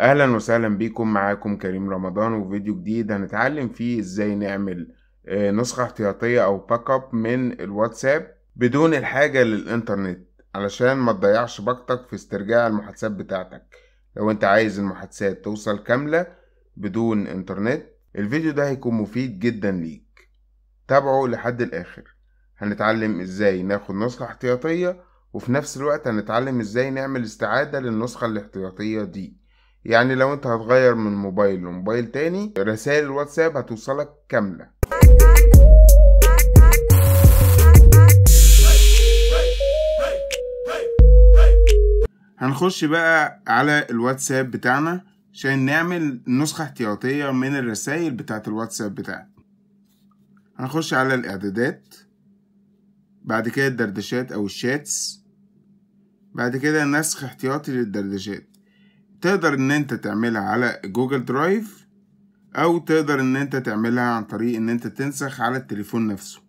اهلا وسهلا بيكم معاكم كريم رمضان وفيديو جديد هنتعلم فيه ازاي نعمل آه، نسخة احتياطية او باك اب من الواتساب بدون الحاجة للانترنت علشان ما تضيعش باقتك في استرجاع المحادثات بتاعتك لو انت عايز المحادثات توصل كاملة بدون انترنت الفيديو ده هيكون مفيد جدا ليك تابعه لحد الاخر هنتعلم ازاي ناخد نسخة احتياطية وفي نفس الوقت هنتعلم ازاي نعمل استعادة للنسخة الاحتياطية دي يعني لو انت هتغير من موبايل لموبايل تاني رسائل الواتساب هتوصلك كاملة هنخش بقى على الواتساب بتاعنا عشان نعمل نسخة احتياطية من الرسائل بتاعة الواتساب بتاعنا هنخش على الاعدادات بعد كده الدردشات او الشاتس بعد كده نسخ احتياطي للدردشات تقدر ان انت تعملها على جوجل درايف او تقدر ان انت تعملها عن طريق ان انت تنسخ على التليفون نفسه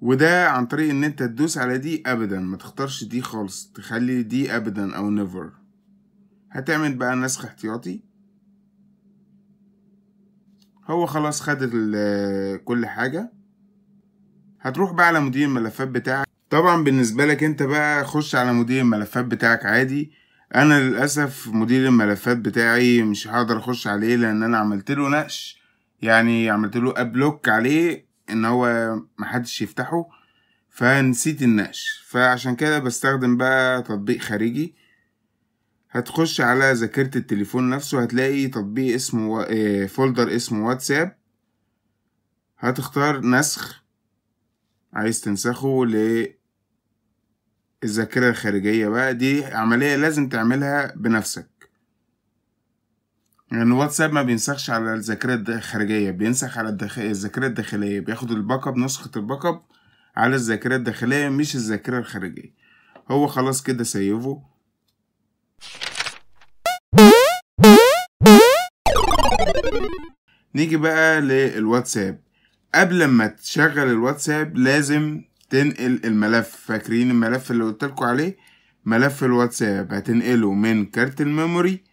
وده عن طريق ان انت تدوس على دي ابدا ما تختارش دي خالص تخلي دي ابدا او نيفر هتعمل بقى نسخ احتياطي هو خلاص خد آه، كل حاجة هتروح بقى على مدير الملفات بتاعك طبعا بالنسبة لك انت بقى خش على مدير الملفات بتاعك عادي انا للاسف مدير الملفات بتاعي مش هقدر اخش عليه لان انا عملت له نقش يعني عملت له ابلوك عليه ان هو محدش يفتحه فنسيت النقش فعشان كده بستخدم بقى تطبيق خارجي هتخش على ذاكرة التليفون نفسه هتلاقي تطبيق اسمه آه، فولدر اسمه واتساب هتختار نسخ عايز تنسخه ل الذاكرة الخارجية بقى دي عملية لازم تعملها بنفسك لأن يعني واتساب ما بينسخش على الذاكرة الخارجية بينسخ على الذاكرة الداخلية بياخد الباك اب نسخة الباك اب على الذاكرة الداخلية مش الذاكرة الخارجية هو خلاص كده سيفه نيجي بقى للواتساب قبل ما تشغل الواتساب لازم تنقل الملف فاكرين الملف اللي قلت لكم عليه ملف الواتساب هتنقله من كارت الميموري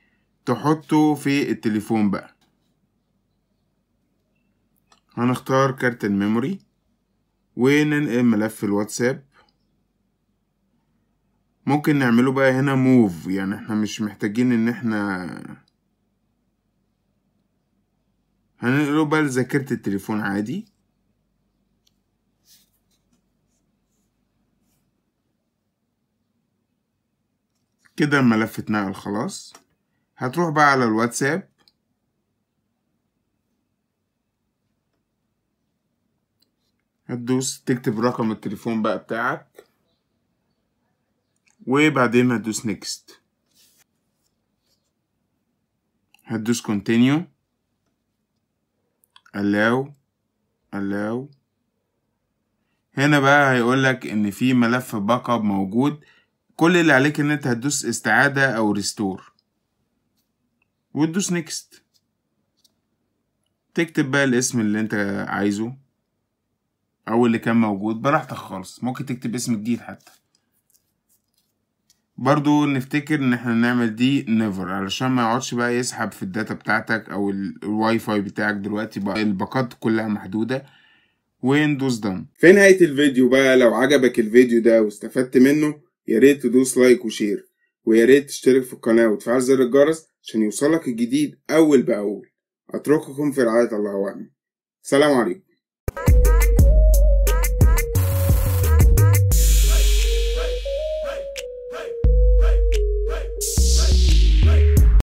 تحطه في التليفون بقى هنختار كارت الميموري وننقل ملف الواتساب ممكن نعمله بقى هنا موف يعني احنا مش محتاجين ان احنا هنقله بقى لذاكرة التليفون عادي كده الملف اتنقل خلاص هتروح بقى على الواتساب هتدوس تكتب رقم التليفون بقى بتاعك وبعدين هتدوس نيكست هتدوس كونتينيو allow allow هنا بقى هيقولك ان في ملف باك اب موجود كل اللي عليك ان انت هتدوس استعادة او ريستور وتدوس نيكست تكتب بقى الاسم اللي انت عايزه او اللي كان موجود براحتك خالص ممكن تكتب اسم جديد حتى برضو نفتكر ان احنا نعمل دي نيفر علشان ما يقعدش بقى يسحب في الداتا بتاعتك او الواي فاي بتاعك دلوقتي بقى الباقات كلها محدودة ويندوز دان في نهاية الفيديو بقى لو عجبك الفيديو ده واستفدت منه يا ريت تدوس لايك وشير ويا ريت تشترك في القناة وتفعل زر الجرس عشان يوصلك الجديد أول بأول أترككم في رعاية الله وأمن سلام عليكم